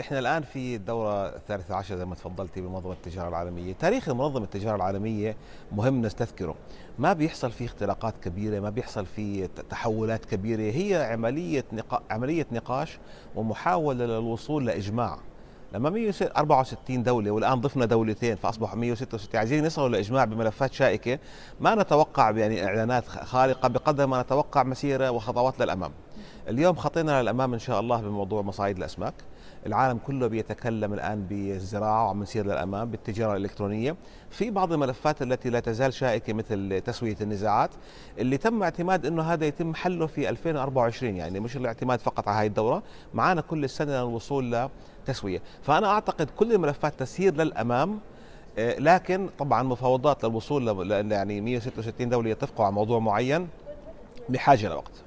احنا الان في الدوره الثالثه عشر زي ما تفضلتي بمنظمه التجاره العالميه، تاريخ منظمه التجاره العالميه مهم نستذكره، ما بيحصل فيه اختراقات كبيره، ما بيحصل فيه تحولات كبيره، هي عمليه نقا... عمليه نقاش ومحاوله للوصول لاجماع. لما 164 دوله والان ضفنا دولتين فاصبحوا 166 عايزين نصلوا لاجماع بملفات شائكه، ما نتوقع يعني اعلانات خارقه بقدر ما نتوقع مسيره وخطوات للامام. اليوم خطينا للامام ان شاء الله بموضوع مصايد الاسماك العالم كله بيتكلم الان بالزراعه وعم نسير للامام بالتجاره الالكترونيه في بعض الملفات التي لا تزال شائكه مثل تسويه النزاعات اللي تم اعتماد انه هذا يتم حله في 2024 يعني مش الاعتماد فقط على هذه الدوره معانا كل السنه للوصول لتسويه فانا اعتقد كل الملفات تسير للامام آه، لكن طبعا مفاوضات للوصول يعني 166 دوله يتفقوا على موضوع معين بحاجه لوقت